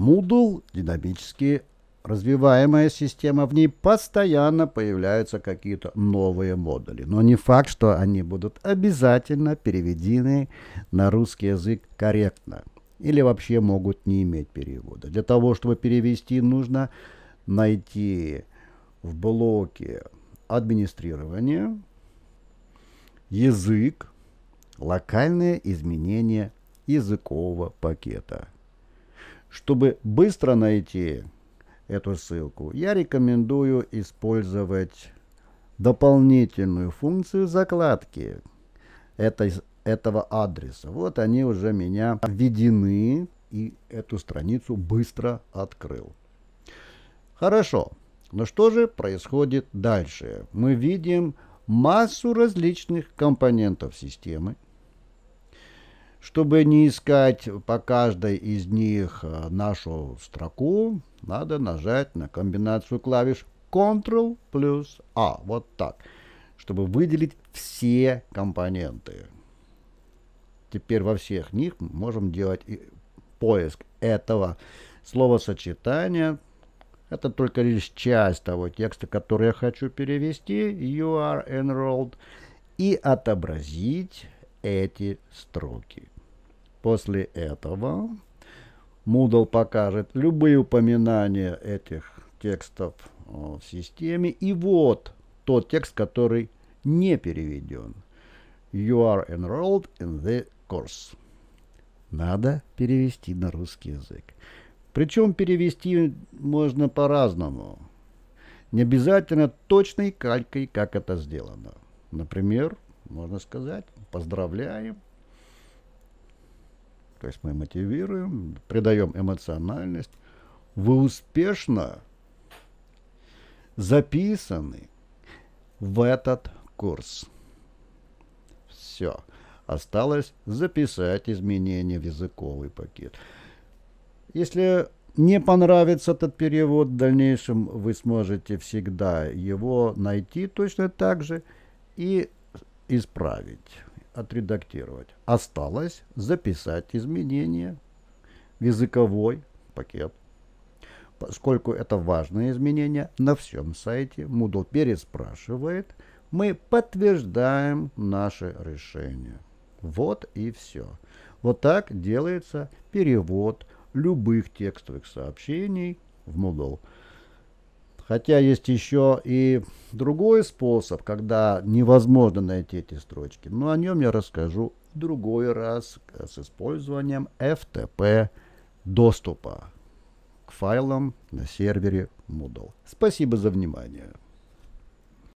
Moodle — динамически развиваемая система, в ней постоянно появляются какие-то новые модули. Но не факт, что они будут обязательно переведены на русский язык корректно или вообще могут не иметь перевода. Для того, чтобы перевести, нужно найти в блоке администрирования язык, локальные изменения языкового пакета – чтобы быстро найти эту ссылку, я рекомендую использовать дополнительную функцию закладки этой, этого адреса. Вот они уже меня введены и эту страницу быстро открыл. Хорошо, но что же происходит дальше? Мы видим массу различных компонентов системы, чтобы не искать по каждой из них э, нашу строку, надо нажать на комбинацию клавиш Ctrl плюс A, а. вот так, чтобы выделить все компоненты. Теперь во всех них можем делать поиск этого словосочетания. Это только лишь часть того текста, который я хочу перевести. You are enrolled. И отобразить эти строки. После этого Moodle покажет любые упоминания этих текстов э, в системе. И вот тот текст, который не переведен. You are enrolled in the course. Надо перевести на русский язык. Причем перевести можно по-разному. Не обязательно точной калькой, как это сделано. Например, можно сказать, поздравляем, то есть мы мотивируем, придаем эмоциональность. Вы успешно записаны в этот курс. Все. Осталось записать изменения в языковый пакет. Если не понравится этот перевод, в дальнейшем вы сможете всегда его найти точно так же и исправить отредактировать. Осталось записать изменения в языковой пакет. Поскольку это важные изменения, на всем сайте Moodle переспрашивает, мы подтверждаем наше решение. Вот и все. Вот так делается перевод любых текстовых сообщений в Moodle. Хотя есть еще и другой способ, когда невозможно найти эти строчки, но о нем я расскажу в другой раз э, с использованием FTP доступа к файлам на сервере Moodle. Спасибо за внимание.